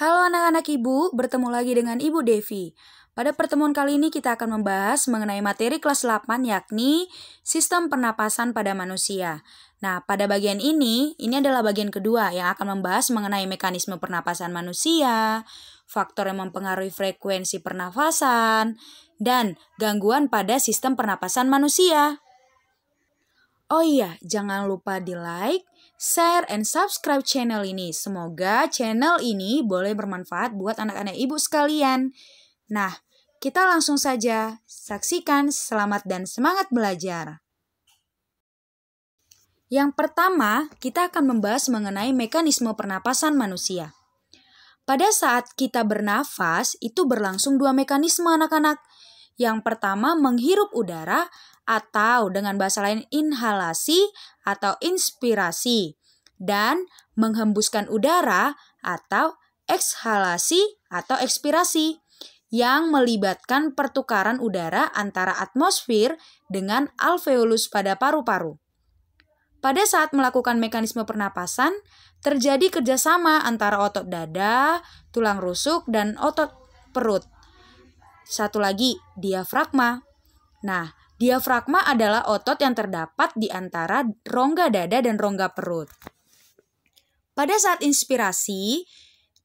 Halo anak-anak ibu, bertemu lagi dengan Ibu Devi. Pada pertemuan kali ini kita akan membahas mengenai materi kelas 8 yakni sistem pernapasan pada manusia. Nah, pada bagian ini, ini adalah bagian kedua yang akan membahas mengenai mekanisme pernapasan manusia, faktor yang mempengaruhi frekuensi pernafasan, dan gangguan pada sistem pernapasan manusia. Oh iya, jangan lupa di like, share, and subscribe channel ini. Semoga channel ini boleh bermanfaat buat anak-anak ibu sekalian. Nah, kita langsung saja saksikan selamat dan semangat belajar. Yang pertama, kita akan membahas mengenai mekanisme pernapasan manusia. Pada saat kita bernafas, itu berlangsung dua mekanisme anak-anak. Yang pertama, menghirup udara atau dengan bahasa lain inhalasi atau inspirasi dan menghembuskan udara atau ekshalasi atau ekspirasi yang melibatkan pertukaran udara antara atmosfer dengan alveolus pada paru-paru. Pada saat melakukan mekanisme pernapasan, terjadi kerjasama antara otot dada, tulang rusuk, dan otot perut. Satu lagi, diafragma. Nah, diafragma adalah otot yang terdapat di antara rongga dada dan rongga perut. Pada saat inspirasi,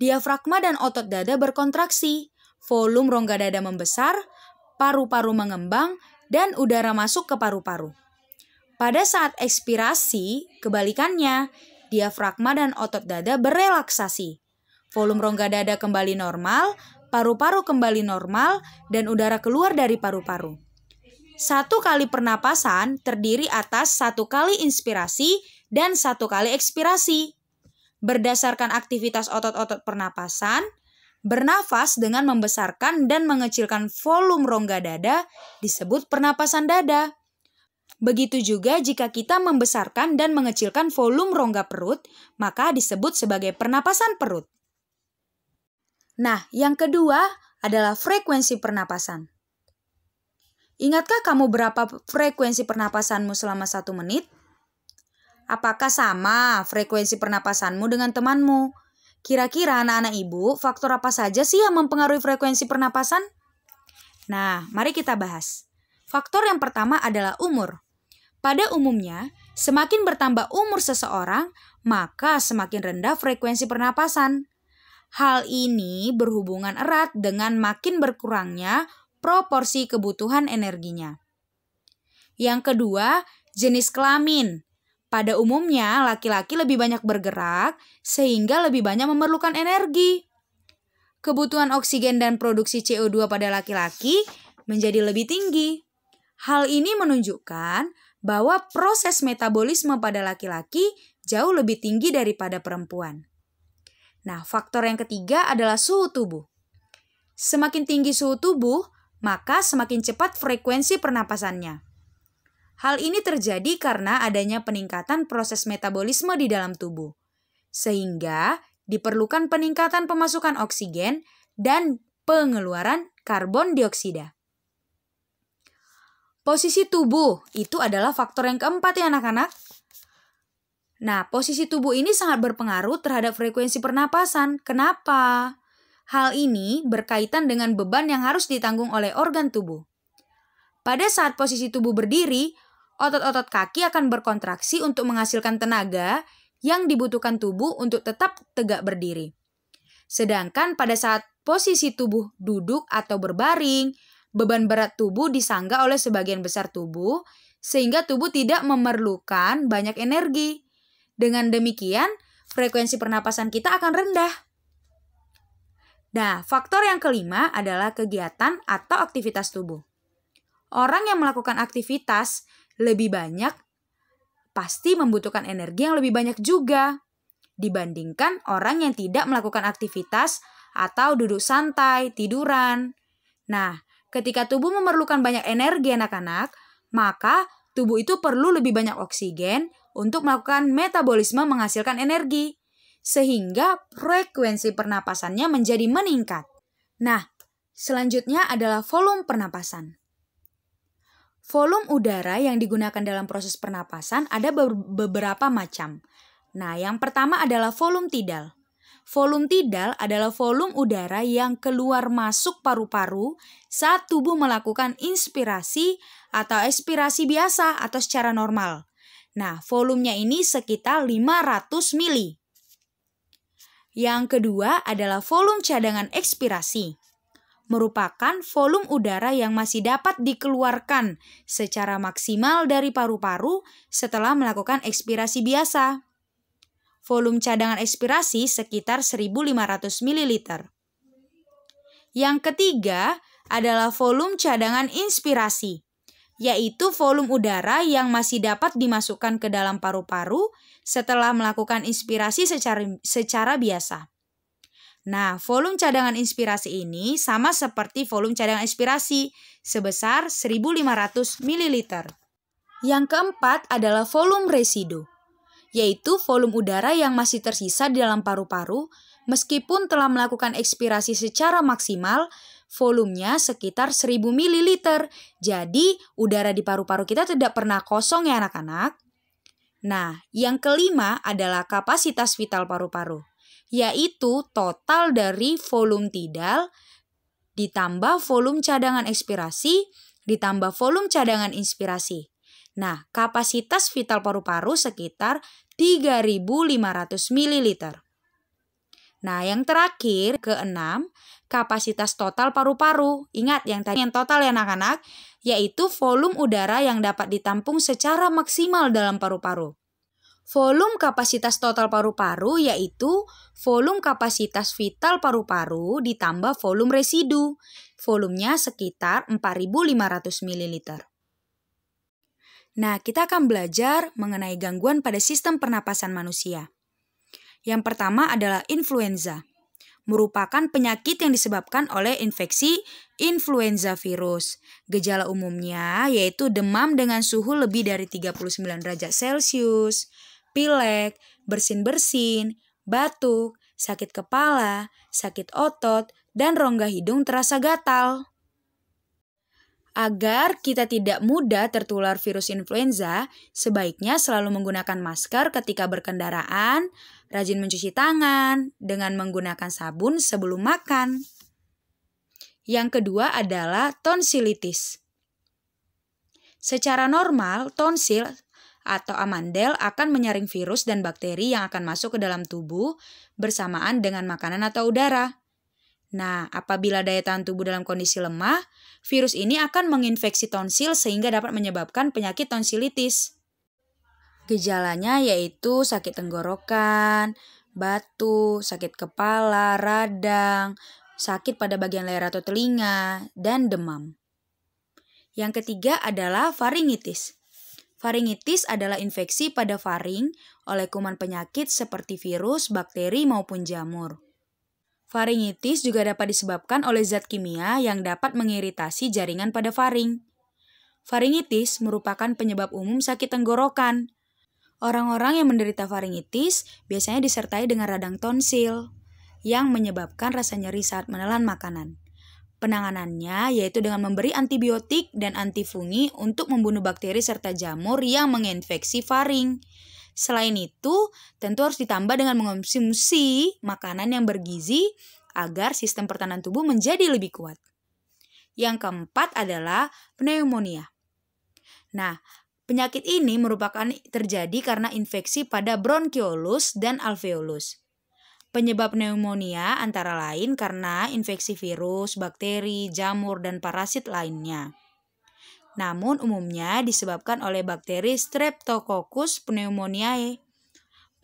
diafragma dan otot dada berkontraksi, volume rongga dada membesar, paru-paru mengembang, dan udara masuk ke paru-paru. Pada saat ekspirasi, kebalikannya, diafragma dan otot dada berelaksasi. Volume rongga dada kembali normal, paru-paru kembali normal, dan udara keluar dari paru-paru. Satu kali pernapasan terdiri atas satu kali inspirasi dan satu kali ekspirasi berdasarkan aktivitas otot-otot pernapasan, bernafas dengan membesarkan dan mengecilkan volume rongga dada disebut pernapasan dada. Begitu juga jika kita membesarkan dan mengecilkan volume rongga perut, maka disebut sebagai pernapasan perut. Nah, yang kedua adalah frekuensi pernapasan. Ingatkah kamu berapa frekuensi pernapasanmu selama satu menit? Apakah sama frekuensi pernapasanmu dengan temanmu? Kira-kira anak-anak ibu, faktor apa saja sih yang mempengaruhi frekuensi pernapasan? Nah, mari kita bahas. Faktor yang pertama adalah umur. Pada umumnya, semakin bertambah umur seseorang, maka semakin rendah frekuensi pernapasan. Hal ini berhubungan erat dengan makin berkurangnya proporsi kebutuhan energinya. Yang kedua, jenis kelamin. Pada umumnya, laki-laki lebih banyak bergerak sehingga lebih banyak memerlukan energi. Kebutuhan oksigen dan produksi CO2 pada laki-laki menjadi lebih tinggi. Hal ini menunjukkan bahwa proses metabolisme pada laki-laki jauh lebih tinggi daripada perempuan. Nah, faktor yang ketiga adalah suhu tubuh. Semakin tinggi suhu tubuh, maka semakin cepat frekuensi pernapasannya. Hal ini terjadi karena adanya peningkatan proses metabolisme di dalam tubuh, sehingga diperlukan peningkatan pemasukan oksigen dan pengeluaran karbon dioksida. Posisi tubuh itu adalah faktor yang keempat ya anak-anak. Nah, posisi tubuh ini sangat berpengaruh terhadap frekuensi pernapasan. Kenapa? Hal ini berkaitan dengan beban yang harus ditanggung oleh organ tubuh. Pada saat posisi tubuh berdiri, otot-otot kaki akan berkontraksi untuk menghasilkan tenaga yang dibutuhkan tubuh untuk tetap tegak berdiri. Sedangkan pada saat posisi tubuh duduk atau berbaring, beban berat tubuh disangga oleh sebagian besar tubuh, sehingga tubuh tidak memerlukan banyak energi. Dengan demikian, frekuensi pernapasan kita akan rendah. Nah, faktor yang kelima adalah kegiatan atau aktivitas tubuh orang yang melakukan aktivitas lebih banyak pasti membutuhkan energi yang lebih banyak juga dibandingkan orang yang tidak melakukan aktivitas atau duduk santai, tiduran. Nah, ketika tubuh memerlukan banyak energi anak-anak, maka tubuh itu perlu lebih banyak oksigen untuk melakukan metabolisme menghasilkan energi, sehingga frekuensi pernapasannya menjadi meningkat. Nah, selanjutnya adalah volume pernapasan. Volume udara yang digunakan dalam proses pernapasan ada beberapa macam. Nah, yang pertama adalah volume tidal. Volume tidal adalah volume udara yang keluar masuk paru-paru saat tubuh melakukan inspirasi atau ekspirasi biasa atau secara normal. Nah, volumenya ini sekitar 500 mili. Yang kedua adalah volume cadangan ekspirasi merupakan volume udara yang masih dapat dikeluarkan secara maksimal dari paru-paru setelah melakukan ekspirasi biasa. Volume cadangan ekspirasi sekitar 1500 ml. Yang ketiga adalah volume cadangan inspirasi, yaitu volume udara yang masih dapat dimasukkan ke dalam paru-paru setelah melakukan inspirasi secara, secara biasa. Nah, volume cadangan inspirasi ini sama seperti volume cadangan inspirasi sebesar 1500 ml. Yang keempat adalah volume residu, yaitu volume udara yang masih tersisa di dalam paru-paru meskipun telah melakukan ekspirasi secara maksimal, volumenya sekitar 1000 ml. Jadi, udara di paru-paru kita tidak pernah kosong ya anak-anak. Nah, yang kelima adalah kapasitas vital paru-paru yaitu total dari volume tidal ditambah volume cadangan ekspirasi ditambah volume cadangan inspirasi. Nah, kapasitas vital paru-paru sekitar 3.500 ml. Nah, yang terakhir, keenam, kapasitas total paru-paru. Ingat yang tadi yang total ya anak-anak, yaitu volume udara yang dapat ditampung secara maksimal dalam paru-paru. Volume kapasitas total paru-paru yaitu volume kapasitas vital paru-paru ditambah volume residu. Volumenya sekitar 4.500 ml. Nah, kita akan belajar mengenai gangguan pada sistem pernapasan manusia. Yang pertama adalah influenza. Merupakan penyakit yang disebabkan oleh infeksi influenza virus. Gejala umumnya yaitu demam dengan suhu lebih dari 39 derajat Celcius, pilek, bersin-bersin, batuk, sakit kepala, sakit otot, dan rongga hidung terasa gatal. Agar kita tidak mudah tertular virus influenza, sebaiknya selalu menggunakan masker ketika berkendaraan, rajin mencuci tangan dengan menggunakan sabun sebelum makan. Yang kedua adalah tonsilitis. Secara normal, tonsil atau amandel akan menyaring virus dan bakteri yang akan masuk ke dalam tubuh bersamaan dengan makanan atau udara. Nah, apabila daya tahan tubuh dalam kondisi lemah, virus ini akan menginfeksi tonsil sehingga dapat menyebabkan penyakit tonsilitis. Gejalanya yaitu sakit tenggorokan, batu, sakit kepala, radang, sakit pada bagian leher atau telinga, dan demam. Yang ketiga adalah faringitis. Faringitis adalah infeksi pada faring oleh kuman penyakit seperti virus, bakteri, maupun jamur. Faringitis juga dapat disebabkan oleh zat kimia yang dapat mengiritasi jaringan pada faring. Faringitis merupakan penyebab umum sakit tenggorokan. Orang-orang yang menderita faringitis biasanya disertai dengan radang tonsil yang menyebabkan rasa nyeri saat menelan makanan. Penanganannya yaitu dengan memberi antibiotik dan antifungi untuk membunuh bakteri serta jamur yang menginfeksi faring. Selain itu, tentu harus ditambah dengan mengonsumsi makanan yang bergizi agar sistem pertahanan tubuh menjadi lebih kuat. Yang keempat adalah pneumonia. Nah, penyakit ini merupakan terjadi karena infeksi pada bronkiolus dan alveolus. Penyebab pneumonia antara lain karena infeksi virus, bakteri, jamur, dan parasit lainnya. Namun umumnya disebabkan oleh bakteri Streptococcus pneumoniae.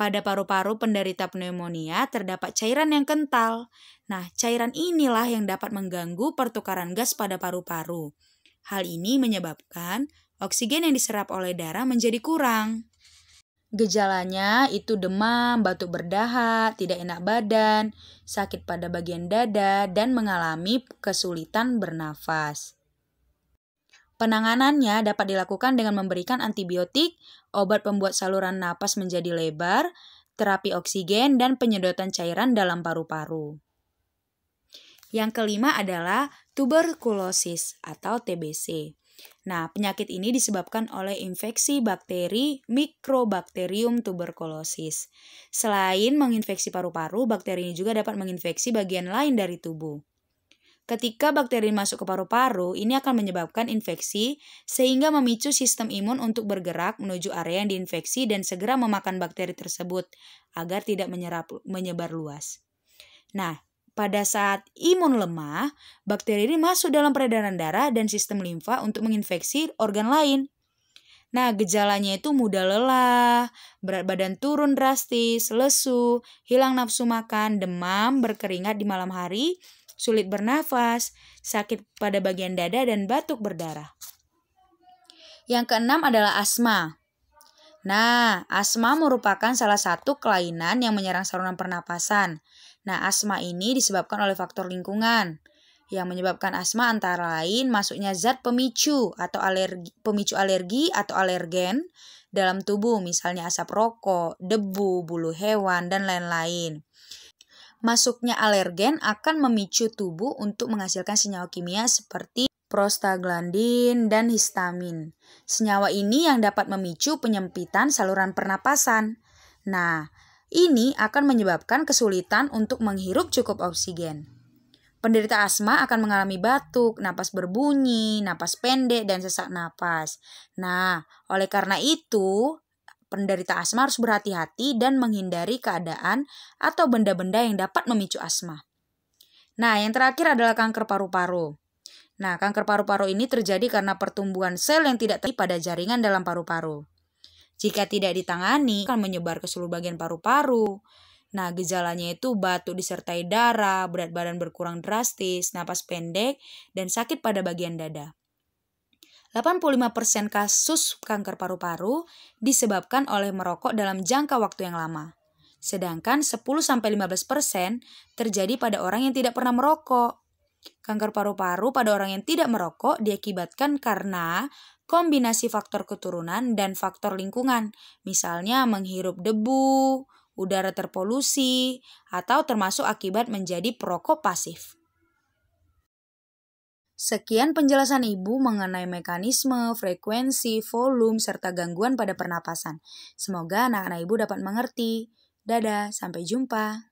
Pada paru-paru penderita pneumonia terdapat cairan yang kental. Nah, cairan inilah yang dapat mengganggu pertukaran gas pada paru-paru. Hal ini menyebabkan oksigen yang diserap oleh darah menjadi kurang. Gejalanya itu demam, batuk berdahak, tidak enak badan, sakit pada bagian dada, dan mengalami kesulitan bernafas. Penanganannya dapat dilakukan dengan memberikan antibiotik, obat pembuat saluran napas menjadi lebar, terapi oksigen, dan penyedotan cairan dalam paru-paru. Yang kelima adalah tuberkulosis atau TBC. Nah, penyakit ini disebabkan oleh infeksi bakteri Mikrobacterium tuberculosis. Selain menginfeksi paru-paru, bakteri ini juga dapat menginfeksi bagian lain dari tubuh. Ketika bakteri masuk ke paru-paru, ini akan menyebabkan infeksi sehingga memicu sistem imun untuk bergerak menuju area yang diinfeksi dan segera memakan bakteri tersebut agar tidak menyerap, menyebar luas. Nah, pada saat imun lemah, bakteri ini masuk dalam peredaran darah dan sistem limfa untuk menginfeksi organ lain. Nah, gejalanya itu mudah lelah, berat badan turun drastis, lesu, hilang nafsu makan, demam, berkeringat di malam hari, sulit bernafas, sakit pada bagian dada, dan batuk berdarah. Yang keenam adalah asma. Nah, asma merupakan salah satu kelainan yang menyerang saluran pernapasan. Nah, asma ini disebabkan oleh faktor lingkungan. Yang menyebabkan asma antara lain masuknya zat pemicu atau alergi, pemicu alergi atau alergen dalam tubuh, misalnya asap rokok, debu, bulu hewan, dan lain-lain. Masuknya alergen akan memicu tubuh untuk menghasilkan senyawa kimia seperti prostaglandin dan histamin. Senyawa ini yang dapat memicu penyempitan saluran pernapasan. Nah, ini akan menyebabkan kesulitan untuk menghirup cukup oksigen. Penderita asma akan mengalami batuk, napas berbunyi, napas pendek, dan sesak napas. Nah, oleh karena itu, penderita asma harus berhati-hati dan menghindari keadaan atau benda-benda yang dapat memicu asma. Nah, yang terakhir adalah kanker paru-paru. Nah, kanker paru-paru ini terjadi karena pertumbuhan sel yang tidak terjadi pada jaringan dalam paru-paru. Jika tidak ditangani, akan menyebar ke seluruh bagian paru-paru. Nah, gejalanya itu batuk disertai darah, berat badan berkurang drastis, napas pendek, dan sakit pada bagian dada. 85% kasus kanker paru-paru disebabkan oleh merokok dalam jangka waktu yang lama. Sedangkan 10-15% terjadi pada orang yang tidak pernah merokok. Kanker paru-paru pada orang yang tidak merokok diakibatkan karena kombinasi faktor keturunan dan faktor lingkungan, misalnya menghirup debu, udara terpolusi, atau termasuk akibat menjadi perokok pasif. Sekian penjelasan Ibu mengenai mekanisme, frekuensi, volume, serta gangguan pada pernapasan. Semoga anak-anak Ibu dapat mengerti. Dadah, sampai jumpa.